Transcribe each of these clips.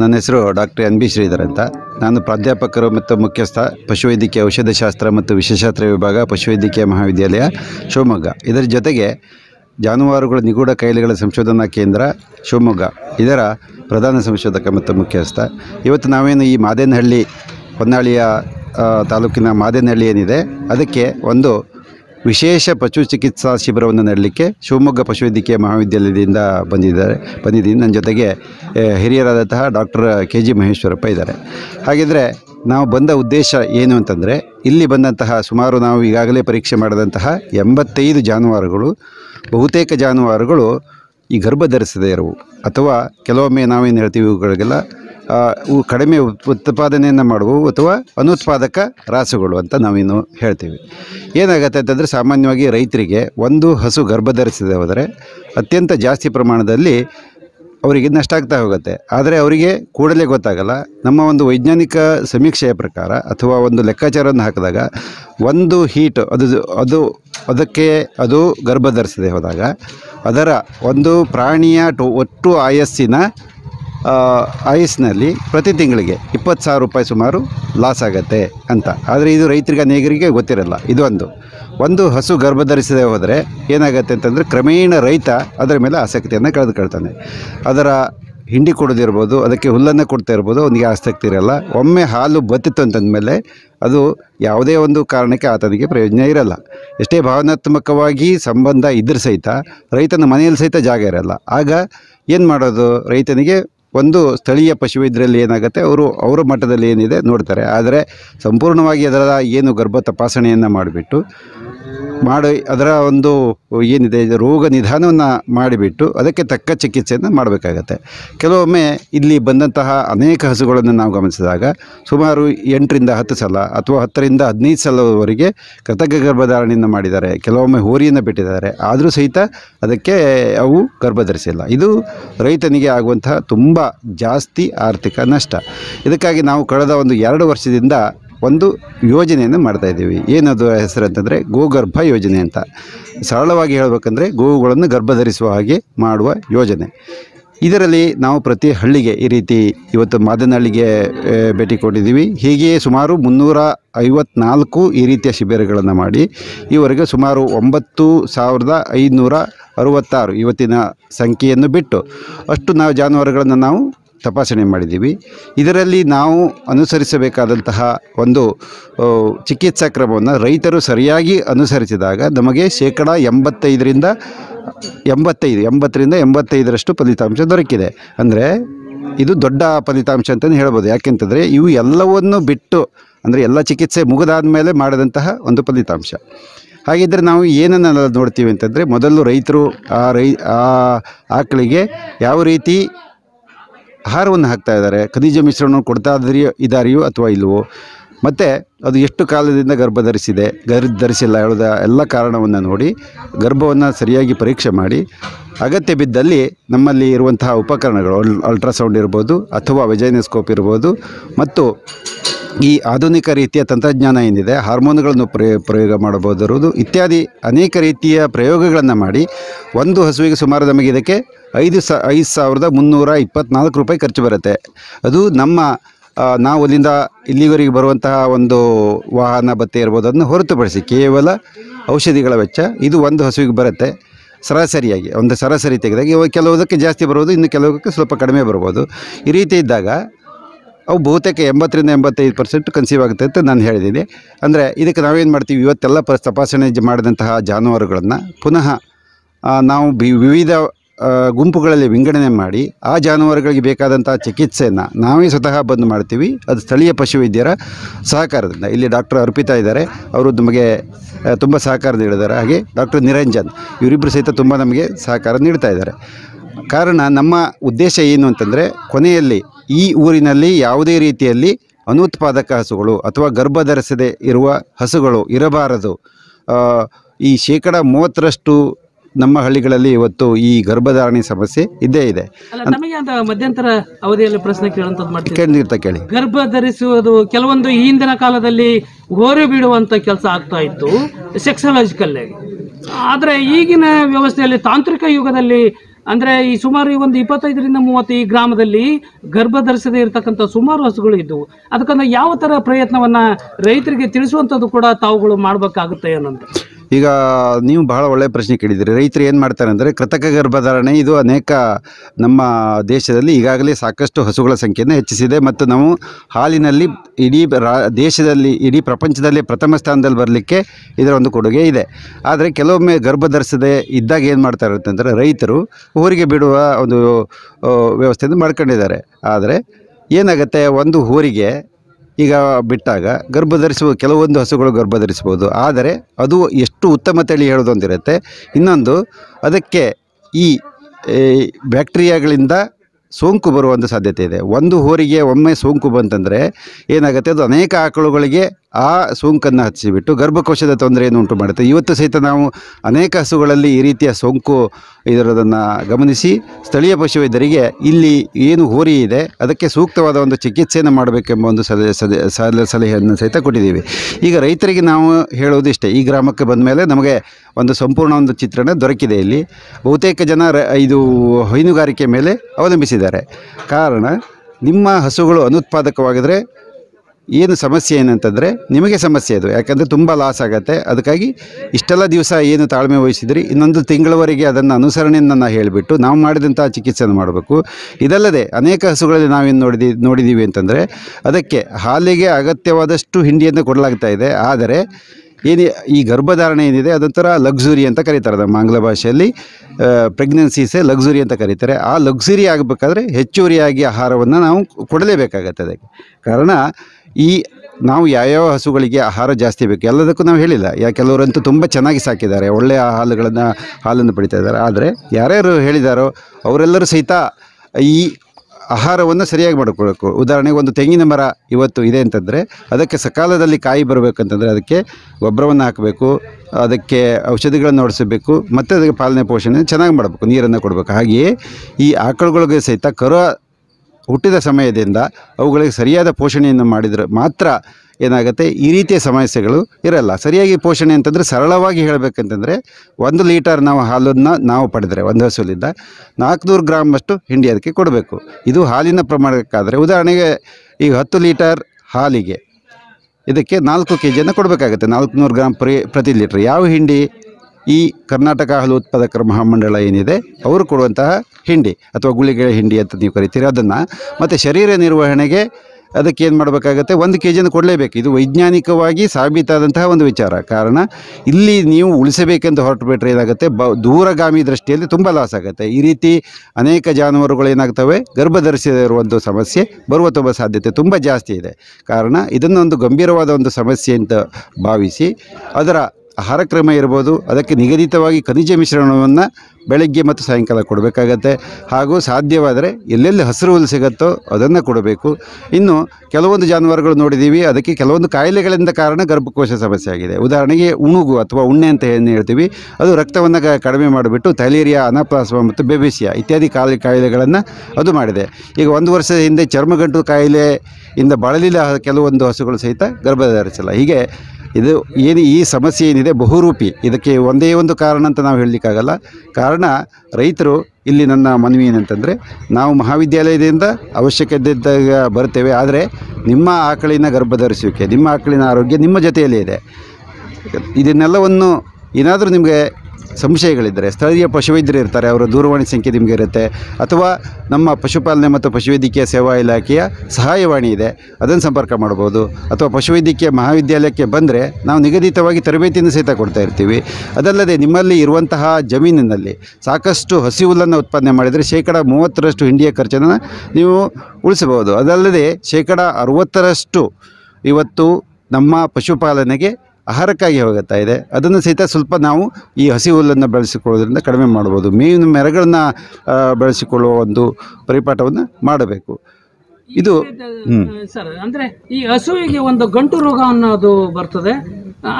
ನನ್ನ ಹೆಸರು doctor N B Sridhar ಅಂತ ನಾನು ಪ್ರಾಧ್ಯಾಪಕರು ಮತ್ತು ಮುಖ್ಯಸ್ಥ ಪಶುವೈದ್ಯಕೀಯ ಔಷಧಶಾಸ್ತ್ರ ಮತ್ತು ವಿಶೇಷಾಸ್ತ್ರ ವಿಭಾಗ ಪಶುವೈದ್ಯಕೀಯ ಮಹಾವಿದ್ಯಾಲಯ ಶಿವಮೊಗ್ಗ ಇದರ ಜೊತೆಗೆ ಜಾನುವಾರುಗಳ ನಿಗೂಢ ಕಾಯಿಲೆಗಳ ಸಂಶೋಧನಾ ಕೇಂದ್ರ ಶಿವಮೊಗ್ಗ ಇದರ ಪ್ರಧಾನ ಸಂಶೋಧಕ ಮತ್ತು ಮುಖ್ಯಸ್ಥ ಇವತ್ತು ನಾವೇನು ಈ ಮಾದೇನಹಳ್ಳಿ ಹೊನ್ನಾಳಿಯ ತಾಲೂಕಿನ ಮಾದೇನಹಳ್ಳಿ ಏನಿದೆ ಅದಕ್ಕೆ ಒಂದು ವಿಶೇಷ ಪಶು ಚಿಕಿತ್ಸಾ ಶಿಬಿರವನ್ನು ನಡಲಿಕ್ಕೆ ಶಿವಮೊಗ್ಗ ಪಶುವೈದ್ಯಕೀಯ ಮಹಾವಿದ್ಯಾಲಯದಿಂದ ಬಂದಿದ್ದಾರೆ ಬಂದಿದ್ದೀನಿ ನನ್ನ ಜೊತೆಗೆ ಹಿರಿಯರಾದಂತಹ ಡಾಕ್ಟರ್ ಕೆ ಜಿ ಮಹೇಶ್ವರಪ್ಪ ಇದ್ದಾರೆ ಹಾಗಿದ್ರೆ ನಾವು ಬಂದ ಉದ್ದೇಶ ಏನು ಅಂತಂದರೆ ಇಲ್ಲಿ ಬಂದಂತಹ ಸುಮಾರು ನಾವು ಈಗಾಗಲೇ ಪರೀಕ್ಷೆ ಮಾಡಿದಂತಹ ಎಂಬತ್ತೈದು ಜಾನುವಾರುಗಳು ಬಹುತೇಕ ಜಾನುವಾರುಗಳು ಈ ಗರ್ಭ ಧರಿಸದೇ ಇರವು ಅಥವಾ ಕೆಲವೊಮ್ಮೆ ನಾವೇನು ಹೇಳ್ತೀವಿ ಇವುಗಳಿಗೆಲ್ಲ ಕಡಿಮೆ ಉತ್ಪಾದನೆಯನ್ನು ಮಾಡುವು ಅಥವಾ ಅನುತ್ಪಾದಕ ರಾಸುಗಳು ಅಂತ ನಾವಿನ್ನು ಹೇಳ್ತೀವಿ ಏನಾಗುತ್ತೆ ಅಂತಂದರೆ ಸಾಮಾನ್ಯವಾಗಿ ರೈತರಿಗೆ ಒಂದು ಹಸು ಗರ್ಭ ಧರಿಸದೆ ಹೋದರೆ ಅತ್ಯಂತ ಜಾಸ್ತಿ ಪ್ರಮಾಣದಲ್ಲಿ ಅವರಿಗೆ ನಷ್ಟ ಆಗ್ತಾ ಹೋಗುತ್ತೆ ಆದರೆ ಅವರಿಗೆ ಕೂಡಲೇ ಗೊತ್ತಾಗಲ್ಲ ನಮ್ಮ ಒಂದು ವೈಜ್ಞಾನಿಕ ಸಮೀಕ್ಷೆಯ ಪ್ರಕಾರ ಅಥವಾ ಒಂದು ಲೆಕ್ಕಾಚಾರವನ್ನು ಹಾಕಿದಾಗ ಒಂದು ಹೀಟ್ ಅದು ಅದು ಅದಕ್ಕೆ ಅದು ಗರ್ಭ ಹೋದಾಗ ಅದರ ಒಂದು ಪ್ರಾಣಿಯ ಟು ಒಟ್ಟು ಆಯಸ್ಸಿನ ಐಸ್ನಲ್ಲಿ ಪ್ರತಿ ತಿಂಗಳಿಗೆ ಇಪ್ಪತ್ತು ಸಾವಿರ ರೂಪಾಯಿ ಸುಮಾರು ಲಾಸ್ ಆಗುತ್ತೆ ಅಂತ ಆದರೆ ಇದು ರೈತರಿಗೆ ನೇಗರಿಗೆ ಗೊತ್ತಿರಲ್ಲ ಇದೊಂದು ಒಂದು ಹಸು ಗರ್ಭಧರಿಸದೆ ಹೋದರೆ ಏನಾಗುತ್ತೆ ಅಂತಂದರೆ ಕ್ರಮೇಣ ರೈತ ಅದರ ಮೇಲೆ ಆಸಕ್ತಿಯನ್ನು ಕಳೆದುಕೊಳ್ತಾನೆ ಅದರ ಹಿಂಡಿ ಕೊಡೋದಿರ್ಬೋದು ಅದಕ್ಕೆ ಹುಲ್ಲನ್ನು ಕೊಡ್ತಾ ಇರ್ಬೋದು ಅವನಿಗೆ ಆಸಕ್ತಿ ಇರಲ್ಲ ಒಮ್ಮೆ ಹಾಲು ಬತ್ತಿತ್ತು ಮೇಲೆ ಅದು ಯಾವುದೇ ಒಂದು ಕಾರಣಕ್ಕೆ ಆತನಿಗೆ ಪ್ರಯೋಜನ ಇರಲ್ಲ ಎಷ್ಟೇ ಭಾವನಾತ್ಮಕವಾಗಿ ಸಂಬಂಧ ಇದ್ದರೂ ಸಹಿತ ರೈತನ ಮನೆಯಲ್ಲಿ ಸಹಿತ ಜಾಗ ಇರಲ್ಲ ಆಗ ಏನು ಮಾಡೋದು ರೈತನಿಗೆ ಒಂದು ಸ್ಥಳೀಯ ಪಶು ಏನಾಗುತ್ತೆ ಅವರು ಅವರ ಮಟ್ಟದಲ್ಲಿ ಏನಿದೆ ನೋಡ್ತಾರೆ ಆದರೆ ಸಂಪೂರ್ಣವಾಗಿ ಅದರ ಏನು ಗರ್ಭ ತಪಾಸಣೆಯನ್ನು ಮಾಡಿಬಿಟ್ಟು ಮಾಡಿ ಅದರ ಒಂದು ಏನಿದೆ ರೋಗ ನಿಧಾನವನ್ನು ಮಾಡಿಬಿಟ್ಟು ಅದಕ್ಕೆ ತಕ್ಕ ಚಿಕಿತ್ಸೆಯನ್ನು ಮಾಡಬೇಕಾಗತ್ತೆ ಕೆಲವೊಮ್ಮೆ ಇಲ್ಲಿ ಬಂದಂತಹ ಅನೇಕ ಹಸುಗಳನ್ನು ನಾವು ಗಮನಿಸಿದಾಗ ಸುಮಾರು ಎಂಟರಿಂದ ಹತ್ತು ಸಲ ಅಥವಾ ಹತ್ತರಿಂದ ಹದಿನೈದು ಸಲವರೆಗೆ ಕೃತಕ ಗರ್ಭಧಾರಣೆಯನ್ನು ಮಾಡಿದ್ದಾರೆ ಕೆಲವೊಮ್ಮೆ ಹೋರಿಯನ್ನು ಬಿಟ್ಟಿದ್ದಾರೆ ಆದರೂ ಸಹಿತ ಅದಕ್ಕೆ ಅವು ಗರ್ಭಧರಿಸಿಲ್ಲ ಇದು ರೈತನಿಗೆ ಆಗುವಂತಹ ತುಂಬ ಜಾಸ್ತಿ ಆರ್ಥಿಕ ನಷ್ಟ ಇದಕ್ಕಾಗಿ ನಾವು ಕಳೆದ ಒಂದು ಎರಡು ವರ್ಷದಿಂದ ಒಂದು ಯೋಜನೆಯನ್ನು ಮಾಡ್ತಾಯಿದ್ದೀವಿ ಏನದು ಹೆಸರು ಅಂತಂದರೆ ಗೋಗರ್ಭ ಯೋಜನೆ ಅಂತ ಸರಳವಾಗಿ ಹೇಳಬೇಕಂದ್ರೆ ಗೋವುಗಳನ್ನು ಗರ್ಭಧರಿಸುವ ಹಾಗೆ ಮಾಡುವ ಯೋಜನೆ ಇದರಲ್ಲಿ ನಾವು ಪ್ರತಿ ಹಳ್ಳಿಗೆ ಈ ರೀತಿ ಇವತ್ತು ಮಾದನಹಳ್ಳಿಗೆ ಭೇಟಿ ಕೊಟ್ಟಿದ್ದೀವಿ ಹೀಗೆಯೇ ಸುಮಾರು ಮುನ್ನೂರ ಐವತ್ನಾಲ್ಕು ಈ ರೀತಿಯ ಶಿಬಿರಗಳನ್ನು ಮಾಡಿ ಈವರೆಗೆ ಸುಮಾರು ಒಂಬತ್ತು ಸಾವಿರದ ಐನೂರ ಅರುವತ್ತಾರು ಇವತ್ತಿನ ಸಂಖ್ಯೆಯನ್ನು ಬಿಟ್ಟು ಅಷ್ಟು ನಾವು ಜಾನುವಾರುಗಳನ್ನು ನಾವು ತಪಾಸಣೆ ಮಾಡಿದ್ದೀವಿ ಇದರಲ್ಲಿ ನಾವು ಅನುಸರಿಸಬೇಕಾದಂತಹ ಒಂದು ಚಿಕಿತ್ಸಾ ಕ್ರಮವನ್ನು ರೈತರು ಸರಿಯಾಗಿ ಅನುಸರಿಸಿದಾಗ ನಮಗೆ ಶೇಕಡ ಎಂಬತ್ತೈದರಿಂದ ಎಂಬತ್ತೈದು ಎಂಬತ್ತರಿಂದ ಎಂಬತ್ತೈದರಷ್ಟು ಫಲಿತಾಂಶ ದೊರಕಿದೆ ಅಂದರೆ ಇದು ದೊಡ್ಡ ಫಲಿತಾಂಶ ಅಂತಲೇ ಹೇಳ್ಬೋದು ಯಾಕೆಂತಂದರೆ ಇವು ಎಲ್ಲವನ್ನು ಬಿಟ್ಟು ಅಂದರೆ ಎಲ್ಲ ಚಿಕಿತ್ಸೆ ಮುಗಿದಾದ ಮೇಲೆ ಮಾಡಿದಂತಹ ಒಂದು ಫಲಿತಾಂಶ ಹಾಗಿದ್ದರೆ ನಾವು ಏನನ್ನ ನೋಡ್ತೀವಿ ಅಂತಂದರೆ ಮೊದಲು ರೈತರು ಆ ರೈ ಆ ಆಕಳಿಗೆ ಯಾವ ರೀತಿ ಆಹಾರವನ್ನು ಹಾಕ್ತಾ ಇದ್ದಾರೆ ಖನಿಜ ಮಿಶ್ರಣವನ್ನು ಕೊಡ್ತಾ ಇದ್ರಿ ಇದ್ದಾರೆಯೋ ಅಥವಾ ಇಲ್ಲವೋ ಮತ್ತು ಅದು ಎಷ್ಟು ಕಾಲದಿಂದ ಗರ್ಭ ಧರಿಸಿದೆ ಗರ್ ಧರಿಸಿಲ್ಲ ಹೇಳೋದ ಎಲ್ಲ ಕಾರಣವನ್ನು ನೋಡಿ ಗರ್ಭವನ್ನು ಸರಿಯಾಗಿ ಪರೀಕ್ಷೆ ಮಾಡಿ ಅಗತ್ಯ ಬಿದ್ದಲ್ಲಿ ನಮ್ಮಲ್ಲಿ ಇರುವಂತಹ ಉಪಕರಣಗಳು ಅಲ್ಟ್ರಾಸೌಂಡ್ ಇರ್ಬೋದು ಅಥವಾ ವೆಜೈನೋಸ್ಕೋಪ್ ಇರ್ಬೋದು ಮತ್ತು ಈ ಆಧುನಿಕ ರೀತಿಯ ತಂತ್ರಜ್ಞಾನ ಏನಿದೆ ಹಾರ್ಮೋನ್ಗಳನ್ನು ಪ್ರಯೋಗ ಮಾಡಬಹುದಿರುವುದು ಇತ್ಯಾದಿ ಅನೇಕ ರೀತಿಯ ಪ್ರಯೋಗಗಳನ್ನು ಮಾಡಿ ಒಂದು ಹಸುವಿಗೆ ಸುಮಾರು ನಮಗೆ ಇದಕ್ಕೆ ಐದು ಸ ಐದು ಸಾವಿರದ ಮುನ್ನೂರ ಇಪ್ಪತ್ತ್ನಾಲ್ಕು ರೂಪಾಯಿ ಖರ್ಚು ಬರುತ್ತೆ ಅದು ನಮ್ಮ ನಾವು ಅಲ್ಲಿಂದ ಇಲ್ಲಿವರೆಗೆ ಬರುವಂತಹ ಒಂದು ವಾಹನ ಭತ್ತೆ ಇರ್ಬೋದು ಅದನ್ನು ಹೊರತುಪಡಿಸಿ ಕೇವಲ ಔಷಧಿಗಳ ವೆಚ್ಚ ಇದು ಒಂದು ಹಸುವಿಗೆ ಬರುತ್ತೆ ಸರಾಸರಿಯಾಗಿ ಒಂದು ಸರಾಸರಿ ತೆಗೆದಾಗ ಕೆಲವುದಕ್ಕೆ ಜಾಸ್ತಿ ಬರ್ಬೋದು ಇನ್ನು ಕೆಲವಕ್ಕೆ ಸ್ವಲ್ಪ ಕಡಿಮೆ ಬರ್ಬೋದು ಈ ರೀತಿ ಇದ್ದಾಗ ಅವು ಬಹುತೇಕ ಎಂಬತ್ತರಿಂದ ಎಂಬತ್ತೈದು ಪರ್ಸೆಂಟ್ ಕನ್ಸೀವ್ ಆಗುತ್ತೆ ಅಂತ ನಾನು ಹೇಳಿದ್ದೀನಿ ಅಂದರೆ ಇದಕ್ಕೆ ನಾವೇನು ಮಾಡ್ತೀವಿ ಇವತ್ತೆಲ್ಲ ಪ ತಪಾಸಣೆ ಮಾಡಿದಂತಹ ಜಾನುವಾರುಗಳನ್ನು ಪುನಃ ನಾವು ಬಿ ವಿವಿಧ ಗುಂಪುಗಳಲ್ಲಿ ವಿಂಗಡಣೆ ಮಾಡಿ ಆ ಜಾನುವಾರುಗಳಿಗೆ ಬೇಕಾದಂತಹ ಚಿಕಿತ್ಸೆಯನ್ನು ನಾವೇ ಸ್ವತಃ ಬಂದು ಮಾಡ್ತೀವಿ ಅದು ಸ್ಥಳೀಯ ಪಶುವೈದ್ಯರ ಸಹಕಾರದಿಂದ ಇಲ್ಲಿ ಡಾಕ್ಟರ್ ಅರ್ಪಿತಾ ಇದ್ದಾರೆ ಅವರು ನಮಗೆ ತುಂಬ ಸಹಕಾರ ನೀಡಿದ್ದಾರೆ ಹಾಗೆ ಡಾಕ್ಟರ್ ನಿರಂಜನ್ ಇವರಿಬ್ಬರು ಸಹಿತ ತುಂಬ ನಮಗೆ ಸಹಕಾರ ನೀಡ್ತಾ ಇದ್ದಾರೆ ಕಾರಣ ನಮ್ಮ ಉದ್ದೇಶ ಏನು ಅಂತಂದರೆ ಕೊನೆಯಲ್ಲಿ ಈ ಊರಿನಲ್ಲಿ ಯಾವುದೇ ರೀತಿಯಲ್ಲಿ ಅನುತ್ಪಾದಕ ಹಸುಗಳು ಅಥವಾ ಗರ್ಭ ಧರಿಸದೆ ಇರುವ ಹಸುಗಳು ಇರಬಾರದು ಈ ಶೇಕಡ ಮೂವತ್ತರಷ್ಟು ನಮ್ಮ ಹಳ್ಳಿಗಳಲ್ಲಿ ಇವತ್ತು ಈ ಗರ್ಭಧಾರಣೆ ಸಮಸ್ಯೆ ಇದ್ದೇ ಇದೆ ಮಧ್ಯಂತರ ಅವಧಿಯಲ್ಲಿ ಪ್ರಶ್ನೆ ಕೇಳುವಂತ ಕೇಳಿ ಗರ್ಭ ಧರಿಸುವುದು ಕೆಲವೊಂದು ಹಿಂದಿನ ಕಾಲದಲ್ಲಿ ಹೋರೆ ಬಿಡುವಂತ ಕೆಲಸ ಆಗ್ತಾ ಇತ್ತು ಸೆಕ್ಸಾಲಜಿಕಲ್ ಆದ್ರೆ ಈಗಿನ ವ್ಯವಸ್ಥೆಯಲ್ಲಿ ತಾಂತ್ರಿಕ ಯುಗದಲ್ಲಿ ಅಂದ್ರೆ ಈ ಸುಮಾರು ಈ ಒಂದು ಇಪ್ಪತ್ತೈದರಿಂದ ಮೂವತ್ತು ಈ ಗ್ರಾಮದಲ್ಲಿ ಗರ್ಭ ಧರಿಸದೇ ಇರತಕ್ಕಂಥ ಸುಮಾರು ಹಸುಗಳು ಇದ್ದವು ಅದಕ್ಕಂದ್ರೆ ಯಾವ ತರ ಪ್ರಯತ್ನವನ್ನ ರೈತರಿಗೆ ತಿಳಿಸುವಂತದ್ದು ಕೂಡ ತಾವುಗಳು ಮಾಡ್ಬೇಕಾಗುತ್ತೆ ಅನ್ನೋದು ಈಗ ನೀವು ಬಹಳ ಒಳ್ಳೆಯ ಪ್ರಶ್ನೆ ಕೇಳಿದಿರಿ ರೈತರು ಏನು ಮಾಡ್ತಾರೆ ಅಂದರೆ ಕೃತಕ ಗರ್ಭಧಾರಣೆ ಇದು ಅನೇಕ ನಮ್ಮ ದೇಶದಲ್ಲಿ ಈಗಾಗಲೇ ಸಾಕಷ್ಟು ಹಸುಗಳ ಸಂಖ್ಯೆಯನ್ನು ಹೆಚ್ಚಿಸಿದೆ ಮತ್ತು ನಾವು ಹಾಲಿನಲ್ಲಿ ಇಡೀ ರಾ ದೇಶದಲ್ಲಿ ಇಡೀ ಪ್ರಪಂಚದಲ್ಲಿ ಪ್ರಥಮ ಸ್ಥಾನದಲ್ಲಿ ಬರಲಿಕ್ಕೆ ಇದರ ಒಂದು ಕೊಡುಗೆ ಇದೆ ಆದರೆ ಕೆಲವೊಮ್ಮೆ ಗರ್ಭ ಧರಿಸದೆ ಇದ್ದಾಗ ಏನು ಮಾಡ್ತಾರೆ ಇರುತ್ತೆ ಅಂದರೆ ರೈತರು ಊರಿಗೆ ಬಿಡುವ ಒಂದು ವ್ಯವಸ್ಥೆಯನ್ನು ಮಾಡ್ಕೊಂಡಿದ್ದಾರೆ ಆದರೆ ಏನಾಗುತ್ತೆ ಒಂದು ಊರಿಗೆ ಈಗ ಬಿಟ್ಟಾಗ ಗರ್ಭ ಧರಿಸುವ ಕೆಲವೊಂದು ಹಸುಗಳು ಗರ್ಭ ಧರಿಸ್ಬೋದು ಆದರೆ ಅದು ಎಷ್ಟು ಉತ್ತಮ ತಳಿ ಹೇಳೋದೊಂದಿರುತ್ತೆ ಇನ್ನೊಂದು ಅದಕ್ಕೆ ಈ ಬ್ಯಾಕ್ಟೀರಿಯಾಗಳಿಂದ ಸೋಂಕು ಬರುವಂಥ ಸಾಧ್ಯತೆ ಇದೆ ಒಂದು ಹೋರಿಗೆ ಒಮ್ಮೆ ಸೋಂಕು ಬಂತಂದರೆ ಏನಾಗುತ್ತೆ ಅದು ಅನೇಕ ಆಕಳುಗಳಿಗೆ ಆ ಸೋಂಕನ್ನು ಹಚ್ಚಿಬಿಟ್ಟು ಗರ್ಭಕೋಶದ ತೊಂದರೆಯನ್ನು ಉಂಟು ಮಾಡುತ್ತೆ ಇವತ್ತು ಸಹಿತ ನಾವು ಅನೇಕ ಹಸುಗಳಲ್ಲಿ ಈ ರೀತಿಯ ಸೋಂಕು ಇದರದನ್ನು ಗಮನಿಸಿ ಸ್ಥಳೀಯ ಪಶುವೈದ್ಯರಿಗೆ ಇಲ್ಲಿ ಏನು ಹೋರಿ ಇದೆ ಅದಕ್ಕೆ ಸೂಕ್ತವಾದ ಒಂದು ಚಿಕಿತ್ಸೆಯನ್ನು ಮಾಡಬೇಕೆಂಬ ಒಂದು ಸಲಹೆ ಸಲಹೆಯನ್ನು ಸಹಿತ ಕೊಟ್ಟಿದ್ದೀವಿ ಈಗ ರೈತರಿಗೆ ನಾವು ಹೇಳೋದು ಇಷ್ಟೇ ಈ ಗ್ರಾಮಕ್ಕೆ ಬಂದ ಮೇಲೆ ನಮಗೆ ಒಂದು ಸಂಪೂರ್ಣ ಒಂದು ಚಿತ್ರಣ ದೊರಕಿದೆ ಇಲ್ಲಿ ಬಹುತೇಕ ಜನ ಇದು ಹೈನುಗಾರಿಕೆ ಮೇಲೆ ಅವಲಂಬಿಸಿದ್ದಾರೆ ಕಾರಣ ನಿಮ್ಮ ಹಸುಗಳು ಅನುತ್ಪಾದಕವಾಗಿದ್ದರೆ ಏನು ಸಮಸ್ಯೆ ಏನಂತಂದರೆ ನಿಮಗೆ ಸಮಸ್ಯೆ ಅದು ಯಾಕಂದರೆ ತುಂಬ ಲಾಸ್ ಆಗುತ್ತೆ ಅದಕ್ಕಾಗಿ ಇಷ್ಟೆಲ್ಲ ದಿವಸ ಏನು ತಾಳ್ಮೆ ವಹಿಸಿದ್ರಿ ಇನ್ನೊಂದು ತಿಂಗಳವರೆಗೆ ಅದನ್ನು ಅನುಸರಣೆಯನ್ನು ನಾನು ಹೇಳಿಬಿಟ್ಟು ನಾವು ಮಾಡಿದಂಥ ಚಿಕಿತ್ಸೆಯನ್ನು ಮಾಡಬೇಕು ಇದಲ್ಲದೆ ಅನೇಕ ಹಸುಗಳಲ್ಲಿ ನಾವೇನು ನೋಡಿದಿ ನೋಡಿದ್ದೀವಿ ಅಂತಂದರೆ ಅದಕ್ಕೆ ಹಾಲಿಗೆ ಅಗತ್ಯವಾದಷ್ಟು ಹಿಂಡಿಯನ್ನು ಕೊಡಲಾಗ್ತಾ ಇದೆ ಆದರೆ ಏನು ಈ ಗರ್ಭಧಾರಣೆ ಏನಿದೆ ಅದೊಂಥರ ಲಕ್ಸುರಿ ಅಂತ ಕರೀತಾರೆ ನಮ್ಮ ಆಂಗ್ಲ ಭಾಷೆಯಲ್ಲಿ ಪ್ರೆಗ್ನೆನ್ಸೀಸೇ ಲಕ್ಸುರಿ ಅಂತ ಕರೀತಾರೆ ಆ ಲಕ್ಸುರಿ ಆಗಬೇಕಾದ್ರೆ ಹೆಚ್ಚುವರಿಯಾಗಿ ಆಹಾರವನ್ನು ನಾವು ಕೊಡಲೇಬೇಕಾಗತ್ತೆ ಅದಕ್ಕೆ ಕಾರಣ ಈ ನಾವು ಯಾವ್ಯಾವ ಹಸುಗಳಿಗೆ ಆಹಾರ ಜಾಸ್ತಿ ಬೇಕು ಎಲ್ಲದಕ್ಕೂ ನಾವು ಹೇಳಿಲ್ಲ ಯಾ ಕೆಲವರಂತೂ ತುಂಬ ಚೆನ್ನಾಗಿ ಸಾಕಿದ್ದಾರೆ ಒಳ್ಳೆಯ ಹಾಲುಗಳನ್ನು ಹಾಲನ್ನು ಪಡಿತಾ ಇದ್ದಾರೆ ಆದರೆ ಯಾರ್ಯಾರು ಹೇಳಿದಾರೋ ಅವರೆಲ್ಲರೂ ಸಹಿತ ಈ ಆಹಾರವನ್ನು ಸರಿಯಾಗಿ ಮಾಡಿಕೊಳ್ಬೇಕು ಉದಾಹರಣೆಗೆ ಒಂದು ತೆಂಗಿನ ಮರ ಇವತ್ತು ಇದೆ ಅಂತಂದರೆ ಅದಕ್ಕೆ ಸಕಾಲದಲ್ಲಿ ಕಾಯಿ ಬರಬೇಕಂತಂದರೆ ಅದಕ್ಕೆ ಗೊಬ್ಬರವನ್ನು ಹಾಕಬೇಕು ಅದಕ್ಕೆ ಔಷಧಿಗಳನ್ನು ಹೊಡಿಸಬೇಕು ಮತ್ತು ಅದಕ್ಕೆ ಪಾಲನೆ ಪೋಷಣೆ ಚೆನ್ನಾಗಿ ಮಾಡಬೇಕು ನೀರನ್ನು ಕೊಡಬೇಕು ಹಾಗೆಯೇ ಈ ಆಕಳುಗಳಿಗೆ ಸಹಿತ ಕರು ಹುಟ್ಟಿದ ಸಮಯದಿಂದ ಅವುಗಳಿಗೆ ಸರಿಯಾದ ಪೋಷಣೆಯನ್ನು ಮಾಡಿದರೆ ಮಾತ್ರ ಏನಾಗುತ್ತೆ ಈ ರೀತಿಯ ಸಮಸ್ಯೆಗಳು ಇರಲ್ಲ ಸರಿಯಾಗಿ ಪೋಷಣೆ ಅಂತಂದರೆ ಸರಳವಾಗಿ ಹೇಳಬೇಕಂತಂದರೆ ಒಂದು ಲೀಟರ್ ನಾವು ಹಾಲನ್ನು ನಾವು ಪಡೆದರೆ ಒಂದು ಹಸುಲಿಂದ ನಾಲ್ಕುನೂರು ಗ್ರಾಮ್ ಅಷ್ಟು ಹಿಂಡಿ ಅದಕ್ಕೆ ಕೊಡಬೇಕು ಇದು ಹಾಲಿನ ಪ್ರಮಾಣಕ್ಕಾದರೆ ಉದಾಹರಣೆಗೆ ಈಗ ಹತ್ತು ಲೀಟರ್ ಹಾಲಿಗೆ ಇದಕ್ಕೆ ನಾಲ್ಕು ಕೆ ಜಿಯನ್ನು ಕೊಡಬೇಕಾಗುತ್ತೆ ನಾಲ್ಕುನೂರು ಗ್ರಾಮ್ ಪ್ರತಿ ಪ್ರತಿ ಲೀಟ್ರ್ ಯಾವ ಹಿಂಡಿ ಈ ಕರ್ನಾಟಕ ಹಾಲು ಉತ್ಪಾದಕರ ಮಹಾಮಂಡಳ ಏನಿದೆ ಅವರು ಕೊಡುವಂತಹ ಹಿಂಡಿ ಅಥವಾ ಗುಳಿಗೆಳೆ ಹಿಂಡಿ ಅಂತ ನೀವು ಕರಿತೀರಿ ಅದನ್ನು ಮತ್ತು ಶರೀರ ನಿರ್ವಹಣೆಗೆ ಅದಕ್ಕೆ ಏನು ಮಾಡಬೇಕಾಗತ್ತೆ ಒಂದು ಕೆ ಜಿಯನ್ನು ಕೊಡಲೇಬೇಕು ಇದು ವೈಜ್ಞಾನಿಕವಾಗಿ ಸಾಬೀತಾದಂತಹ ಒಂದು ವಿಚಾರ ಕಾರಣ ಇಲ್ಲಿ ನೀವು ಉಳಿಸಬೇಕೆಂದು ಹೊರಟು ಬಿಟ್ಟರೆ ಏನಾಗುತ್ತೆ ಬ ದೂರಗಾಮಿ ದೃಷ್ಟಿಯಲ್ಲಿ ತುಂಬ ಲಾಸ್ ಆಗುತ್ತೆ ಈ ರೀತಿ ಅನೇಕ ಏನಾಗ್ತವೆ ಏನಾಗ್ತವೆ ಒಂದು ಸಮಸ್ಯೆ ಬರುವ ತುಂಬ ಸಾಧ್ಯತೆ ತುಂಬ ಜಾಸ್ತಿ ಇದೆ ಕಾರಣ ಒಂದು ಗಂಭೀರವಾದ ಒಂದು ಸಮಸ್ಯೆ ಅಂತ ಭಾವಿಸಿ ಅದರ ಆಹಾರ ಕ್ರಮ ಇರ್ಬೋದು ಅದಕ್ಕೆ ನಿಗದಿತವಾಗಿ ಖನಿಜ ಮಿಶ್ರಣವನ್ನು ಬೆಳಗ್ಗೆ ಮತ್ತು ಸಾಯಂಕಾಲ ಕೊಡಬೇಕಾಗತ್ತೆ ಹಾಗೂ ಸಾಧ್ಯವಾದರೆ ಎಲ್ಲೆಲ್ಲಿ ಹಸಿರು ಹುಲ್ಲು ಸಿಗುತ್ತೋ ಅದನ್ನು ಕೊಡಬೇಕು ಇನ್ನು ಕೆಲವೊಂದು ಜಾನುವಾರುಗಳು ನೋಡಿದ್ದೀವಿ ಅದಕ್ಕೆ ಕೆಲವೊಂದು ಕಾಯಿಲೆಗಳಿಂದ ಕಾರಣ ಗರ್ಭಕೋಶ ಸಮಸ್ಯೆ ಆಗಿದೆ ಉದಾಹರಣೆಗೆ ಉಣುಗು ಅಥವಾ ಉಣ್ಣೆ ಅಂತ ಏನು ಹೇಳ್ತೀವಿ ಅದು ರಕ್ತವನ್ನು ಕಡಿಮೆ ಮಾಡಿಬಿಟ್ಟು ಥೈಲೇರಿಯಾ ಅನಾಪ್ಲಾಸ್ಮ ಮತ್ತು ಬೆಬಿಸಿಯಾ ಇತ್ಯಾದಿ ಕಾಲ ಕಾಯಿಲೆಗಳನ್ನು ಅದು ಮಾಡಿದೆ ಈಗ ಒಂದು ವರ್ಷದ ಹಿಂದೆ ಚರ್ಮಗಂಟು ಕಾಯಿಲೆಯಿಂದ ಬಳಲಿಲ್ಲ ಕೆಲವೊಂದು ಹಸುಗಳು ಸಹಿತ ಗರ್ಭಧರಿಸಲ್ಲ ಹೀಗೆ ಇದು ಏನು ಈ ಸಮಸ್ಯೆ ಏನಿದೆ ಬಹುರೂಪಿ ಇದಕ್ಕೆ ಒಂದೇ ಒಂದು ಕಾರಣ ಅಂತ ನಾವು ಹೇಳಲಿಕ್ಕಾಗಲ್ಲ ಕಾರಣ ರೈತರು ಇಲ್ಲಿ ನನ್ನ ಮನವಿ ಏನಂತಂದರೆ ನಾವು ಮಹಾವಿದ್ಯಾಲಯದಿಂದ ಅವಶ್ಯಕತೆ ಇದ್ದಾಗ ಬರ್ತೇವೆ ಆದರೆ ನಿಮ್ಮ ಆಕಳಿನ ಗರ್ಭಧರಿಸುವಿಕೆ ನಿಮ್ಮ ಆಕಳಿನ ಆರೋಗ್ಯ ನಿಮ್ಮ ಜೊತೆಯಲ್ಲೇ ಇದೆ ಇದನ್ನೆಲ್ಲವನ್ನು ಏನಾದರೂ ನಿಮಗೆ ಸಂಶಯಗಳಿದ್ದರೆ ಸ್ಥಳೀಯ ಪಶುವೈದ್ಯರು ಇರ್ತಾರೆ ಅವರ ದೂರವಾಣಿ ಸಂಖ್ಯೆ ನಿಮಗೆ ಇರುತ್ತೆ ಅಥವಾ ನಮ್ಮ ಪಶುಪಾಲನೆ ಮತ್ತು ಪಶುವೈದ್ಯಕೀಯ ಸೇವಾ ಇಲಾಖೆಯ ಸಹಾಯವಾಣಿ ಇದೆ ಅದನ್ನು ಸಂಪರ್ಕ ಮಾಡ್ಬೋದು ಅಥವಾ ಪಶುವೈದ್ಯಕೀಯ ಮಹಾವಿದ್ಯಾಲಯಕ್ಕೆ ಬಂದರೆ ನಾವು ನಿಗದಿತವಾಗಿ ತರಬೇತಿಯನ್ನು ಸಹಿತ ಕೊಡ್ತಾ ಇರ್ತೀವಿ ಅದಲ್ಲದೆ ನಿಮ್ಮಲ್ಲಿ ಇರುವಂತಹ ಜಮೀನಿನಲ್ಲಿ ಸಾಕಷ್ಟು ಹಸಿ ಹುಲ್ಲನ್ನು ಉತ್ಪಾದನೆ ಮಾಡಿದರೆ ಶೇಕಡ ಮೂವತ್ತರಷ್ಟು ಹಿಂಡಿಯ ಖರ್ಚನ್ನು ನೀವು ಉಳಿಸಬಹುದು ಅದಲ್ಲದೆ ಶೇಕಡ ಅರುವತ್ತರಷ್ಟು ಇವತ್ತು ನಮ್ಮ ಪಶುಪಾಲನೆಗೆ ಆಹಾರಕ್ಕಾಗಿ ಹೋಗುತ್ತಾ ಇದೆ ಅದನ್ನು ಸಹಿತ ಸ್ವಲ್ಪ ನಾವು ಈ ಹಸಿ ಹುಲ್ಲನ್ನು ಬೆಳೆಸಿಕೊಳ್ಳೋದ್ರಿಂದ ಕಡಿಮೆ ಮಾಡ್ಬೋದು ಮೇವಿನ ಮರಗಳನ್ನ ಬೆಳೆಸಿಕೊಳ್ಳುವ ಒಂದು ಪರಿಪಾಠವನ್ನು ಮಾಡಬೇಕು ಇದು ಸರ್ ಅಂದ್ರೆ ಈ ಹಸುವಿಗೆ ಒಂದು ಗಂಟು ರೋಗ ಅನ್ನೋದು ಬರ್ತದೆ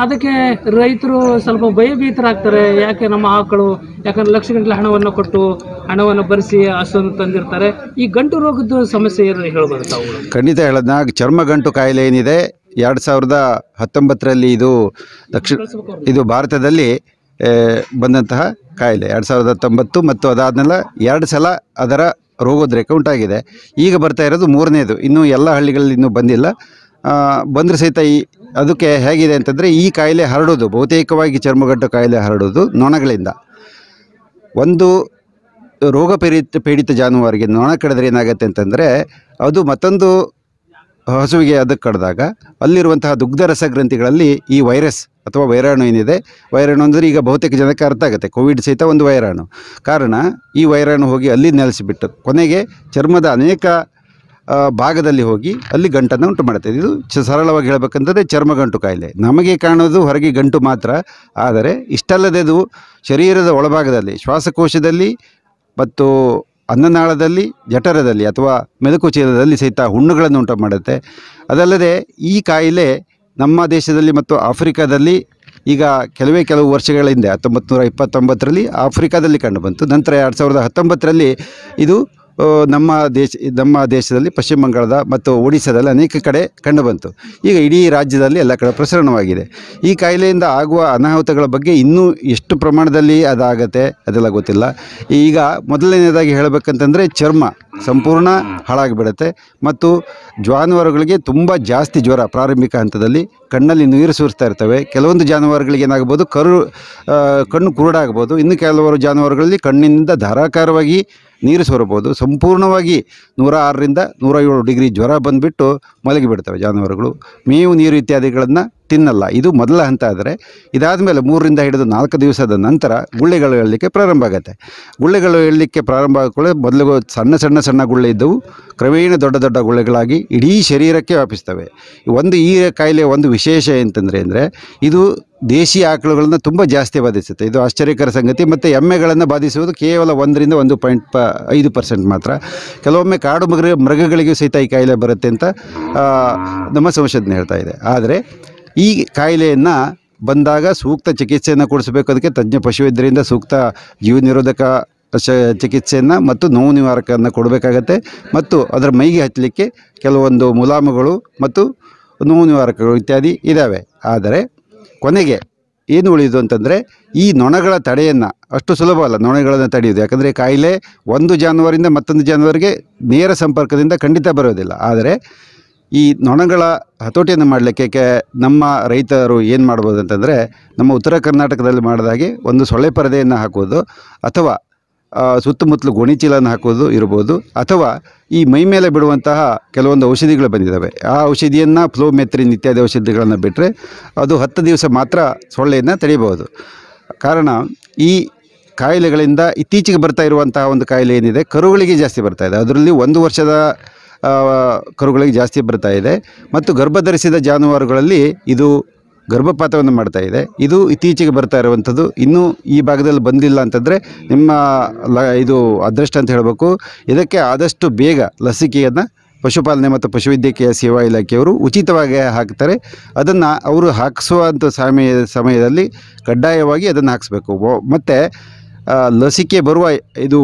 ಅದಕ್ಕೆ ರೈತರು ಸ್ವಲ್ಪ ಭಯಭೀತರಾಗ್ತಾರೆ ಯಾಕೆ ನಮ್ಮ ಆಕಳು ಯಾಕಂದ್ರೆ ಲಕ್ಷ ಗಂಟಲೆ ಹಣವನ್ನು ಕೊಟ್ಟು ಹಣವನ್ನು ಬರೆಸಿ ಹಸುವನ್ನು ತಂದಿರ್ತಾರೆ ಈ ಗಂಟು ರೋಗದ ಸಮಸ್ಯೆ ಏನು ಹೇಳ್ಬಾರ್ದು ಖಂಡಿತ ಹೇಳಿದ್ನಾಗ ಚರ್ಮ ಗಂಟು ಕಾಯಿಲೆ ಏನಿದೆ ಎರಡು ಸಾವಿರದ ಹತ್ತೊಂಬತ್ತರಲ್ಲಿ ಇದು ದಕ್ಷಿಣ ಇದು ಭಾರತದಲ್ಲಿ ಬಂದಂತಹ ಕಾಯಿಲೆ ಎರಡು ಸಾವಿರದ ಹತ್ತೊಂಬತ್ತು ಮತ್ತು ಅದಾದಮೇಲೆ ಎರಡು ಸಲ ಅದರ ರೋಗೋದ್ರೇಕ ಉಂಟಾಗಿದೆ ಈಗ ಬರ್ತಾ ಇರೋದು ಮೂರನೇದು ಇನ್ನೂ ಎಲ್ಲ ಹಳ್ಳಿಗಳಲ್ಲಿ ಇನ್ನೂ ಬಂದಿಲ್ಲ ಬಂದರೂ ಸಹಿತ ಈ ಅದಕ್ಕೆ ಹೇಗಿದೆ ಅಂತಂದರೆ ಈ ಕಾಯಿಲೆ ಹರಡೋದು ಬಹುತೇಕವಾಗಿ ಚರ್ಮಗಟ್ಟು ಕಾಯಿಲೆ ಹರಡೋದು ನೊಣಗಳಿಂದ ಒಂದು ರೋಗ ಪೀಡಿತ ಪೀಡಿತ ಜಾನುವಾರಿಗೆ ನೊಣ ಕಡಿದ್ರೆ ಏನಾಗುತ್ತೆ ಅಂತಂದರೆ ಅದು ಮತ್ತೊಂದು ಹಸುವಿಗೆ ಅದಕ್ಕೆ ಕಡಿದಾಗ ಅಲ್ಲಿರುವಂತಹ ದುಗ್ಧರಸ ಗ್ರಂಥಿಗಳಲ್ಲಿ ಈ ವೈರಸ್ ಅಥವಾ ವೈರಾಣು ಏನಿದೆ ವೈರಾಣು ಅಂದರೆ ಈಗ ಬಹುತೇಕ ಜನಕ್ಕೆ ಅರ್ಥ ಆಗುತ್ತೆ ಕೋವಿಡ್ ಸಹಿತ ಒಂದು ವೈರಾಣು ಕಾರಣ ಈ ವೈರಾಣು ಹೋಗಿ ಅಲ್ಲಿ ನೆಲೆಸಿಬಿಟ್ಟು ಕೊನೆಗೆ ಚರ್ಮದ ಅನೇಕ ಭಾಗದಲ್ಲಿ ಹೋಗಿ ಅಲ್ಲಿ ಗಂಟನ್ನು ಉಂಟು ಮಾಡುತ್ತೆ ಇದು ಸರಳವಾಗಿ ಹೇಳಬೇಕಂತಂದರೆ ಚರ್ಮ ಗಂಟು ಕಾಯಿಲೆ ನಮಗೆ ಕಾಣೋದು ಹೊರಗೆ ಗಂಟು ಮಾತ್ರ ಆದರೆ ಅದು ಶರೀರದ ಒಳಭಾಗದಲ್ಲಿ ಶ್ವಾಸಕೋಶದಲ್ಲಿ ಮತ್ತು ಅನ್ನನಾಳದಲ್ಲಿ ಜಠರದಲ್ಲಿ ಅಥವಾ ಮೆಲುಕು ಚೀಲದಲ್ಲಿ ಸಹಿತ ಹುಣ್ಣುಗಳನ್ನು ಉಂಟು ಮಾಡುತ್ತೆ ಅದಲ್ಲದೆ ಈ ಕಾಯಿಲೆ ನಮ್ಮ ದೇಶದಲ್ಲಿ ಮತ್ತು ಆಫ್ರಿಕಾದಲ್ಲಿ ಈಗ ಕೆಲವೇ ಕೆಲವು ವರ್ಷಗಳ ಹಿಂದೆ ಹತ್ತೊಂಬತ್ತು ನೂರ ಇಪ್ಪತ್ತೊಂಬತ್ತರಲ್ಲಿ ಆಫ್ರಿಕಾದಲ್ಲಿ ಕಂಡುಬಂತು ನಂತರ ಎರಡು ಸಾವಿರದ ಹತ್ತೊಂಬತ್ತರಲ್ಲಿ ಇದು ನಮ್ಮ ದೇಶ ನಮ್ಮ ದೇಶದಲ್ಲಿ ಪಶ್ಚಿಮ ಬಂಗಾಳದ ಮತ್ತು ಒಡಿಶಾದಲ್ಲಿ ಅನೇಕ ಕಡೆ ಕಂಡುಬಂತು ಈಗ ಇಡೀ ರಾಜ್ಯದಲ್ಲಿ ಎಲ್ಲ ಕಡೆ ಪ್ರಸರಣವಾಗಿದೆ ಈ ಕಾಯಿಲೆಯಿಂದ ಆಗುವ ಅನಾಹುತಗಳ ಬಗ್ಗೆ ಇನ್ನೂ ಎಷ್ಟು ಪ್ರಮಾಣದಲ್ಲಿ ಅದಾಗತ್ತೆ ಅದೆಲ್ಲ ಗೊತ್ತಿಲ್ಲ ಈಗ ಮೊದಲನೇದಾಗಿ ಹೇಳಬೇಕಂತಂದರೆ ಚರ್ಮ ಸಂಪೂರ್ಣ ಹಾಳಾಗಿಬಿಡುತ್ತೆ ಮತ್ತು ಜಾನುವಾರುಗಳಿಗೆ ತುಂಬ ಜಾಸ್ತಿ ಜ್ವರ ಪ್ರಾರಂಭಿಕ ಹಂತದಲ್ಲಿ ಕಣ್ಣಲ್ಲಿ ನೀರು ಸುರಿಸ್ತಾ ಇರ್ತವೆ ಕೆಲವೊಂದು ಜಾನುವಾರುಗಳಿಗೆ ಏನಾಗ್ಬೋದು ಕರು ಕಣ್ಣು ಕುರುಡಾಗ್ಬೋದು ಇನ್ನು ಕೆಲವರು ಜಾನುವಾರುಗಳಲ್ಲಿ ಕಣ್ಣಿನಿಂದ ಧಾರಾಕಾರವಾಗಿ ನೀರು ಸೋರಬಹುದು ಸಂಪೂರ್ಣವಾಗಿ ನೂರ ಆರರಿಂದ ನೂರ ಏಳು ಡಿಗ್ರಿ ಜ್ವರ ಬಂದುಬಿಟ್ಟು ಮಲಗಿಬಿಡ್ತವೆ ಜಾನುವಾರುಗಳು ಮೇವು ನೀರು ಇತ್ಯಾದಿಗಳನ್ನು ತಿನ್ನಲ್ಲ ಇದು ಮೊದಲ ಹಂತ ಆದರೆ ಇದಾದ ಮೇಲೆ ಮೂರರಿಂದ ಹಿಡಿದು ನಾಲ್ಕು ದಿವಸದ ನಂತರ ಗುಳ್ಳೆಗಳು ಹೇಳಲಿಕ್ಕೆ ಪ್ರಾರಂಭ ಆಗುತ್ತೆ ಗುಳ್ಳೆಗಳು ಹೇಳಲಿಕ್ಕೆ ಪ್ರಾರಂಭ ಆಗೋಕೊಳ್ಳೆ ಮೊದಲು ಸಣ್ಣ ಸಣ್ಣ ಸಣ್ಣ ಗುಳ್ಳೆ ಇದ್ದವು ಕ್ರಮೇಣ ದೊಡ್ಡ ದೊಡ್ಡ ಗುಳ್ಳೆಗಳಾಗಿ ಇಡೀ ಶರೀರಕ್ಕೆ ವ್ಯಾಪಿಸ್ತವೆ ಒಂದು ಈ ಕಾಯಿಲೆ ಒಂದು ವಿಶೇಷ ಅಂತಂದರೆ ಅಂದರೆ ಇದು ದೇಶಿ ಆಕಳುಗಳನ್ನು ತುಂಬ ಜಾಸ್ತಿ ಬಾಧಿಸುತ್ತೆ ಇದು ಆಶ್ಚರ್ಯಕರ ಸಂಗತಿ ಮತ್ತು ಎಮ್ಮೆಗಳನ್ನು ಬಾಧಿಸುವುದು ಕೇವಲ ಒಂದರಿಂದ ಒಂದು ಪಾಯಿಂಟ್ ಪ ಐದು ಪರ್ಸೆಂಟ್ ಮಾತ್ರ ಕೆಲವೊಮ್ಮೆ ಕಾಡು ಮೃಗ ಮೃಗಗಳಿಗೂ ಸಹಿತ ಈ ಕಾಯಿಲೆ ಬರುತ್ತೆ ಅಂತ ನಮ್ಮ ಸಂಶೋಧನೆ ಹೇಳ್ತಾ ಇದೆ ಆದರೆ ಈ ಕಾಯಿಲೆಯನ್ನು ಬಂದಾಗ ಸೂಕ್ತ ಚಿಕಿತ್ಸೆಯನ್ನು ಕೊಡಿಸಬೇಕು ಅದಕ್ಕೆ ತಜ್ಞ ಪಶುವೈದ್ಯರಿಂದ ಸೂಕ್ತ ಜೀವ ನಿರೋಧಕ ಶ ಚಿಕಿತ್ಸೆಯನ್ನು ಮತ್ತು ನೋವು ನಿವಾರಕವನ್ನು ಕೊಡಬೇಕಾಗತ್ತೆ ಮತ್ತು ಅದರ ಮೈಗೆ ಹಚ್ಚಲಿಕ್ಕೆ ಕೆಲವೊಂದು ಮುಲಾಮುಗಳು ಮತ್ತು ನೋವು ನಿವಾರಕಗಳು ಇತ್ಯಾದಿ ಇದ್ದಾವೆ ಆದರೆ ಕೊನೆಗೆ ಏನು ಉಳಿಯೋದು ಅಂತಂದರೆ ಈ ನೊಣಗಳ ತಡೆಯನ್ನು ಅಷ್ಟು ಸುಲಭ ಅಲ್ಲ ನೊಣಗಳನ್ನು ತಡೆಯೋದು ಯಾಕಂದರೆ ಕಾಯಿಲೆ ಒಂದು ಜಾನುವಾರಿಂದ ಮತ್ತೊಂದು ಜಾನುವಾರಿಗೆ ನೇರ ಸಂಪರ್ಕದಿಂದ ಖಂಡಿತ ಬರೋದಿಲ್ಲ ಆದರೆ ಈ ನೊಣಗಳ ಹತೋಟಿಯನ್ನು ಮಾಡಲಿಕ್ಕೆ ನಮ್ಮ ರೈತರು ಏನು ಮಾಡ್ಬೋದು ಅಂತಂದರೆ ನಮ್ಮ ಉತ್ತರ ಕರ್ನಾಟಕದಲ್ಲಿ ಮಾಡಿದಾಗೆ ಒಂದು ಸೊಳ್ಳೆ ಪರದೆಯನ್ನು ಹಾಕೋದು ಅಥವಾ ಸುತ್ತಮುತ್ತಲು ಗೋಣಿಚೀಲನ್ನು ಹಾಕೋದು ಇರ್ಬೋದು ಅಥವಾ ಈ ಮೈ ಮೇಲೆ ಬಿಡುವಂತಹ ಕೆಲವೊಂದು ಔಷಧಿಗಳು ಬಂದಿದ್ದಾವೆ ಆ ಔಷಧಿಯನ್ನು ಫ್ಲೋಮೆಥ್ರಿನ್ ಇತ್ಯಾದಿ ಔಷಧಿಗಳನ್ನು ಬಿಟ್ಟರೆ ಅದು ಹತ್ತು ದಿವಸ ಮಾತ್ರ ಸೊಳ್ಳೆಯನ್ನು ತಡೆಯಬಹುದು ಕಾರಣ ಈ ಕಾಯಿಲೆಗಳಿಂದ ಇತ್ತೀಚೆಗೆ ಬರ್ತಾ ಇರುವಂತಹ ಒಂದು ಕಾಯಿಲೆ ಏನಿದೆ ಕರುಗಳಿಗೆ ಜಾಸ್ತಿ ಬರ್ತಾ ಇದೆ ಅದರಲ್ಲಿ ಒಂದು ವರ್ಷದ ಕರುಗಳಿಗೆ ಜಾಸ್ತಿ ಬರ್ತಾ ಇದೆ ಮತ್ತು ಗರ್ಭಧರಿಸಿದ ಜಾನುವಾರುಗಳಲ್ಲಿ ಇದು ಗರ್ಭಪಾತವನ್ನು ಮಾಡ್ತಾ ಇದೆ ಇದು ಇತ್ತೀಚೆಗೆ ಬರ್ತಾ ಇರುವಂಥದ್ದು ಇನ್ನೂ ಈ ಭಾಗದಲ್ಲಿ ಬಂದಿಲ್ಲ ಅಂತಂದರೆ ನಿಮ್ಮ ಲ ಇದು ಅದೃಷ್ಟ ಅಂತ ಹೇಳಬೇಕು ಇದಕ್ಕೆ ಆದಷ್ಟು ಬೇಗ ಲಸಿಕೆಯನ್ನು ಪಶುಪಾಲನೆ ಮತ್ತು ಪಶುವೈದ್ಯಕೀಯ ಸೇವಾ ಇಲಾಖೆಯವರು ಉಚಿತವಾಗಿ ಹಾಕ್ತಾರೆ ಅದನ್ನು ಅವರು ಹಾಕಿಸುವಂಥ ಸಮಯ ಸಮಯದಲ್ಲಿ ಕಡ್ಡಾಯವಾಗಿ ಅದನ್ನು ಹಾಕಿಸ್ಬೇಕು ಮತ್ತು ಲಸಿಕೆ ಬರುವ ಇದು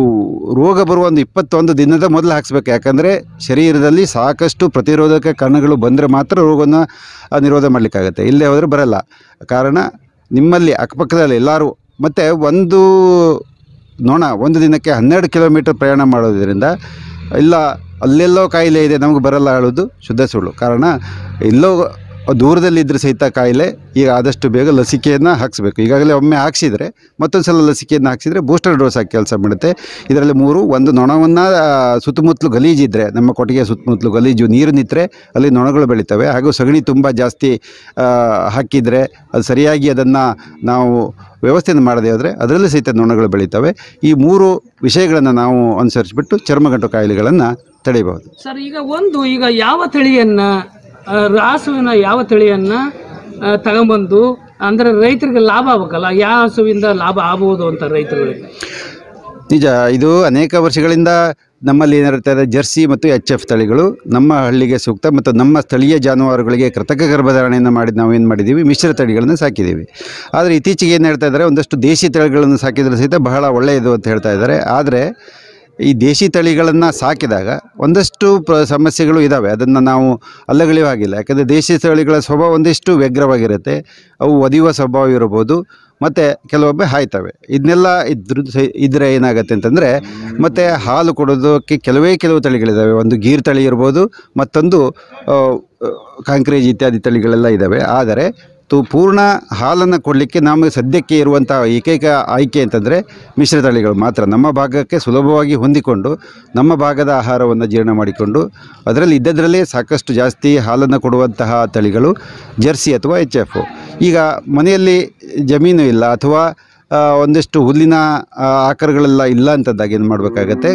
ರೋಗ ಬರುವ ಒಂದು ಇಪ್ಪತ್ತೊಂದು ದಿನದ ಮೊದಲು ಹಾಕ್ಸ್ಬೇಕು ಯಾಕಂದರೆ ಶರೀರದಲ್ಲಿ ಸಾಕಷ್ಟು ಪ್ರತಿರೋಧಕ ಕಣಗಳು ಬಂದರೆ ಮಾತ್ರ ರೋಗವನ್ನು ನಿರೋಧ ಮಾಡಲಿಕ್ಕಾಗತ್ತೆ ಇಲ್ಲೇ ಹೋದರೆ ಬರಲ್ಲ ಕಾರಣ ನಿಮ್ಮಲ್ಲಿ ಅಕ್ಕಪಕ್ಕದಲ್ಲಿ ಎಲ್ಲರೂ ಮತ್ತು ಒಂದು ನೋಣ ಒಂದು ದಿನಕ್ಕೆ ಹನ್ನೆರಡು ಕಿಲೋಮೀಟರ್ ಪ್ರಯಾಣ ಮಾಡೋದರಿಂದ ಇಲ್ಲ ಅಲ್ಲೆಲ್ಲೋ ಕಾಯಿಲೆ ಇದೆ ನಮಗೆ ಬರಲ್ಲ ಹೇಳೋದು ಶುದ್ಧ ಸುಳ್ಳು ಕಾರಣ ಎಲ್ಲೋ ದೂರದಲ್ಲಿದ್ದರೆ ಸಹಿತ ಕಾಯಿಲೆ ಈಗ ಆದಷ್ಟು ಬೇಗ ಲಸಿಕೆಯನ್ನು ಹಾಕಿಸ್ಬೇಕು ಈಗಾಗಲೇ ಒಮ್ಮೆ ಹಾಕ್ಸಿದ್ರೆ ಮತ್ತೊಂದು ಸಲ ಲಸಿಕೆಯನ್ನು ಹಾಕ್ಸಿದ್ರೆ ಬೂಸ್ಟರ್ ಡೋಸ್ ಹಾಕಿ ಕೆಲಸ ಮಾಡುತ್ತೆ ಇದರಲ್ಲಿ ಮೂರು ಒಂದು ನೊಣವನ್ನು ಸುತ್ತಮುತ್ತಲು ಗಲೀಜಿದ್ರೆ ನಮ್ಮ ಕೊಟ್ಟಿಗೆ ಸುತ್ತಮುತ್ತಲು ಗಲೀಜು ನೀರು ನಿಂತರೆ ಅಲ್ಲಿ ನೊಣಗಳು ಬೆಳಿತವೆ ಹಾಗೂ ಸಗಣಿ ತುಂಬ ಜಾಸ್ತಿ ಹಾಕಿದರೆ ಅದು ಸರಿಯಾಗಿ ಅದನ್ನು ನಾವು ವ್ಯವಸ್ಥೆಯನ್ನು ಮಾಡದೇ ಆದರೆ ಅದರಲ್ಲೂ ಸಹಿತ ನೊಣಗಳು ಬೆಳೀತವೆ ಈ ಮೂರು ವಿಷಯಗಳನ್ನು ನಾವು ಅನುಸರಿಸಿಬಿಟ್ಟು ಚರ್ಮಗಂಟು ಕಾಯಿಲೆಗಳನ್ನು ತಡೆಯಬಹುದು ಸರ್ ಈಗ ಒಂದು ಈಗ ಯಾವ ತಳಿಯನ್ನು ಹಸುವಿನ ಯಾವ ತಳಿಯನ್ನು ತಗೊಂಬಂದು ಅಂದರೆ ರೈತರಿಗೆ ಲಾಭ ಆಗಬೇಕಲ್ಲ ಯಾವ ಹಸುವಿಂದ ಲಾಭ ಆಗ್ಬೋದು ಅಂತ ರೈತರುಗಳಿಗೆ ನಿಜ ಇದು ಅನೇಕ ವರ್ಷಗಳಿಂದ ನಮ್ಮಲ್ಲಿ ಏನಿರುತ್ತೆ ಅಂದರೆ ಜರ್ಸಿ ಮತ್ತು ಎಚ್ ಎಫ್ ತಳಿಗಳು ನಮ್ಮ ಹಳ್ಳಿಗೆ ಸೂಕ್ತ ಮತ್ತು ನಮ್ಮ ಸ್ಥಳೀಯ ಜಾನುವಾರುಗಳಿಗೆ ಕೃತಕ ಗರ್ಭಧಾರಣೆಯನ್ನು ಮಾಡಿ ನಾವು ಏನು ಮಾಡಿದ್ದೀವಿ ಮಿಶ್ರ ತಳಿಗಳನ್ನು ಸಾಕಿದ್ದೀವಿ ಆದರೆ ಇತ್ತೀಚೆಗೆ ಏನು ಹೇಳ್ತಾ ಇದ್ದಾರೆ ಒಂದಷ್ಟು ದೇಶಿ ತಳಿಗಳನ್ನು ಸಾಕಿದ್ರೆ ಸಹಿತ ಬಹಳ ಒಳ್ಳೆಯದು ಅಂತ ಹೇಳ್ತಾ ಇದ್ದಾರೆ ಆದರೆ ಈ ದೇಶಿ ತಳಿಗಳನ್ನು ಸಾಕಿದಾಗ ಒಂದಷ್ಟು ಪ್ರ ಸಮಸ್ಯೆಗಳು ಇದ್ದಾವೆ ಅದನ್ನು ನಾವು ಅಲ್ಲಗಳಿವಾಗಿಲ್ಲ ಯಾಕಂದರೆ ದೇಶಿ ತಳಿಗಳ ಸ್ವಭಾವ ಒಂದಿಷ್ಟು ವ್ಯಗ್ರವಾಗಿರುತ್ತೆ ಅವು ಒದಿಯುವ ಸ್ವಭಾವ ಇರಬಹುದು ಮತ್ತು ಕೆಲವೊಮ್ಮೆ ಹಾಯ್ತವೆ ಇದನ್ನೆಲ್ಲ ಇದ್ರ ಇದ್ರೆ ಏನಾಗುತ್ತೆ ಅಂತಂದರೆ ಮತ್ತು ಹಾಲು ಕೊಡೋದಕ್ಕೆ ಕೆಲವೇ ಕೆಲವು ತಳಿಗಳಿದ್ದಾವೆ ಒಂದು ಗೀರ್ ತಳಿ ಇರ್ಬೋದು ಮತ್ತೊಂದು ಕಾಂಕ್ರೇಜ್ ಇತ್ಯಾದಿ ತಳಿಗಳೆಲ್ಲ ಇದ್ದಾವೆ ಆದರೆ ಮತ್ತು ಪೂರ್ಣ ಹಾಲನ್ನು ಕೊಡಲಿಕ್ಕೆ ನಮಗೆ ಸದ್ಯಕ್ಕೆ ಇರುವಂಥ ಏಕೈಕ ಆಯ್ಕೆ ಅಂತಂದರೆ ಮಿಶ್ರ ತಳಿಗಳು ಮಾತ್ರ ನಮ್ಮ ಭಾಗಕ್ಕೆ ಸುಲಭವಾಗಿ ಹೊಂದಿಕೊಂಡು ನಮ್ಮ ಭಾಗದ ಆಹಾರವನ್ನು ಜೀರ್ಣ ಮಾಡಿಕೊಂಡು ಅದರಲ್ಲಿ ಇದ್ದದರಲ್ಲೇ ಸಾಕಷ್ಟು ಜಾಸ್ತಿ ಹಾಲನ್ನು ಕೊಡುವಂತಹ ತಳಿಗಳು ಜರ್ಸಿ ಅಥವಾ ಎಚ್ ಎಫ್ ಈಗ ಮನೆಯಲ್ಲಿ ಜಮೀನು ಇಲ್ಲ ಅಥವಾ ಒಂದಿಷ್ಟು ಹುಲ್ಲಿನ ಆಕಾರಗಳೆಲ್ಲ ಇಲ್ಲ ಅಂಥದ್ದಾಗಿ ಏನು ಮಾಡಬೇಕಾಗತ್ತೆ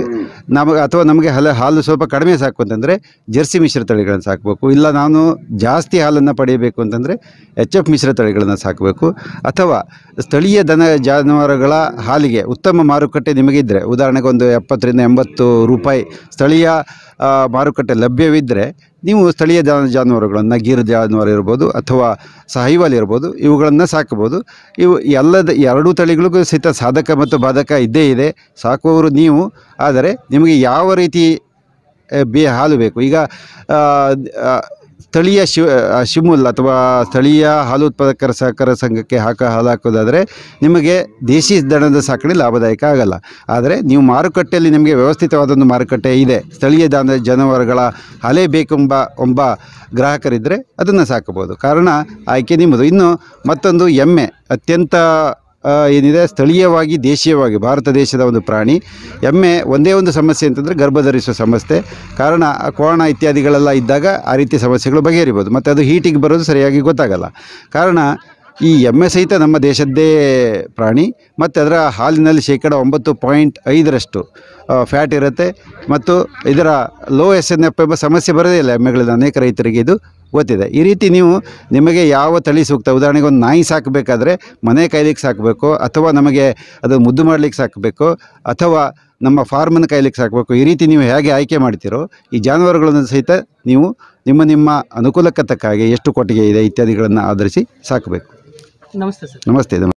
ನಮಗೆ ಅಥವಾ ನಮಗೆ ಹಲ ಹಾಲು ಸ್ವಲ್ಪ ಕಡಿಮೆ ಸಾಕು ಅಂತಂದರೆ ಜರ್ಸಿ ಮಿಶ್ರ ತಳಿಗಳನ್ನು ಸಾಕಬೇಕು ಇಲ್ಲ ನಾನು ಜಾಸ್ತಿ ಹಾಲನ್ನು ಪಡೆಯಬೇಕು ಅಂತಂದರೆ ಎಚ್ ಎಫ್ ಮಿಶ್ರ ತಳಿಗಳನ್ನು ಸಾಕಬೇಕು ಅಥವಾ ಸ್ಥಳೀಯ ದನ ಜಾನುವಾರುಗಳ ಹಾಲಿಗೆ ಉತ್ತಮ ಮಾರುಕಟ್ಟೆ ನಿಮಗಿದ್ದರೆ ಉದಾಹರಣೆಗೆ ಒಂದು ಎಪ್ಪತ್ತರಿಂದ ಎಂಬತ್ತು ರೂಪಾಯಿ ಸ್ಥಳೀಯ ಮಾರುಕಟ್ಟೆ ಲಭ್ಯವಿದ್ದರೆ ನೀವು ಸ್ಥಳೀಯ ಜಾನುವಾರುಗಳನ್ನು ಗೀರ್ ಜಾನುವಾರು ಇರ್ಬೋದು ಅಥವಾ ಸಾಹಿವಾಲ್ ಇರ್ಬೋದು ಇವುಗಳನ್ನು ಸಾಕಬೋದು ಇವು ಎಲ್ಲದ ಎರಡೂ ತಳಿಗಳಿಗೂ ಸಹಿತ ಸಾಧಕ ಮತ್ತು ಬಾಧಕ ಇದ್ದೇ ಇದೆ ಸಾಕುವವರು ನೀವು ಆದರೆ ನಿಮಗೆ ಯಾವ ರೀತಿ ಬೇ ಹಾಲು ಬೇಕು ಈಗ ಸ್ಥಳೀಯ ಶಿವ ಶಿಮುಲ್ ಅಥವಾ ಸ್ಥಳೀಯ ಹಾಲು ಉತ್ಪಾದಕರ ಸಹಕಾರ ಸಂಘಕ್ಕೆ ಹಾಕ ಹಾಲು ಹಾಕೋದಾದರೆ ನಿಮಗೆ ದೇಶಿ ದನದ ಸಾಕಣೆ ಲಾಭದಾಯಕ ಆಗಲ್ಲ ಆದರೆ ನೀವು ಮಾರುಕಟ್ಟೆಯಲ್ಲಿ ನಿಮಗೆ ವ್ಯವಸ್ಥಿತವಾದ ಒಂದು ಮಾರುಕಟ್ಟೆ ಇದೆ ಸ್ಥಳೀಯ ದಾನ ಜಾನುವಾರುಗಳ ಹಲೆ ಬೇಕೆಂಬ ಒಬ್ಬ ಗ್ರಾಹಕರಿದ್ದರೆ ಅದನ್ನು ಸಾಕಬಹುದು ಕಾರಣ ಆಯ್ಕೆ ನಿಮ್ಮದು ಇನ್ನು ಮತ್ತೊಂದು ಎಮ್ಮೆ ಅತ್ಯಂತ ಏನಿದೆ ಸ್ಥಳೀಯವಾಗಿ ದೇಶೀಯವಾಗಿ ಭಾರತ ದೇಶದ ಒಂದು ಪ್ರಾಣಿ ಎಮ್ಮೆ ಒಂದೇ ಒಂದು ಸಮಸ್ಯೆ ಅಂತಂದರೆ ಗರ್ಭಧರಿಸುವ ಸಮಸ್ಯೆ ಕಾರಣ ಕೋಣ ಇತ್ಯಾದಿಗಳೆಲ್ಲ ಇದ್ದಾಗ ಆ ರೀತಿ ಸಮಸ್ಯೆಗಳು ಬಗೆಹರಿಬೋದು ಮತ್ತು ಅದು ಹೀಟಿಗೆ ಬರೋದು ಸರಿಯಾಗಿ ಗೊತ್ತಾಗಲ್ಲ ಕಾರಣ ಈ ಎಮ್ಮೆ ಸಹಿತ ನಮ್ಮ ದೇಶದ್ದೇ ಪ್ರಾಣಿ ಮತ್ತು ಅದರ ಹಾಲಿನಲ್ಲಿ ಶೇಕಡ ಒಂಬತ್ತು ಪಾಯಿಂಟ್ ಐದರಷ್ಟು ಫ್ಯಾಟ್ ಇರುತ್ತೆ ಮತ್ತು ಇದರ ಲೋ ಎಸ್ ಎನ್ ಎಫ್ ಎಂಬ ಸಮಸ್ಯೆ ಬರೋದೇ ಇಲ್ಲ ಎಮ್ಮೆಗಳಿಂದ ಅನೇಕ ರೈತರಿಗೆ ಇದು ಗೊತ್ತಿದೆ ಈ ರೀತಿ ನೀವು ನಿಮಗೆ ಯಾವ ತಳಿ ಸೂಕ್ತ ಉದಾಹರಣೆಗೆ ಒಂದು ನಾಯಿ ಸಾಕಬೇಕಾದ್ರೆ ಮನೆ ಕಾಯ್ಲಿಕ್ಕೆ ಸಾಕಬೇಕು ಅಥವಾ ನಮಗೆ ಅದು ಮುದ್ದು ಮಾಡಲಿಕ್ಕೆ ಸಾಕಬೇಕು ಅಥವಾ ನಮ್ಮ ಫಾರ್ಮನ್ನು ಕಾಯ್ಲಿಕ್ಕೆ ಸಾಕಬೇಕು ಈ ರೀತಿ ನೀವು ಹೇಗೆ ಆಯ್ಕೆ ಮಾಡ್ತೀರೋ ಈ ಜಾನುವಾರುಗಳನ್ನು ಸಹಿತ ನೀವು ನಿಮ್ಮ ನಿಮ್ಮ ಅನುಕೂಲಕ್ಕೆ ತಕ್ಕ ಹಾಗೆ ಎಷ್ಟು ಕೊಟ್ಟಿಗೆ ಇದೆ ಇತ್ಯಾದಿಗಳನ್ನು ಆಧರಿಸಿ ಸಾಕಬೇಕು Namastê. Namastê.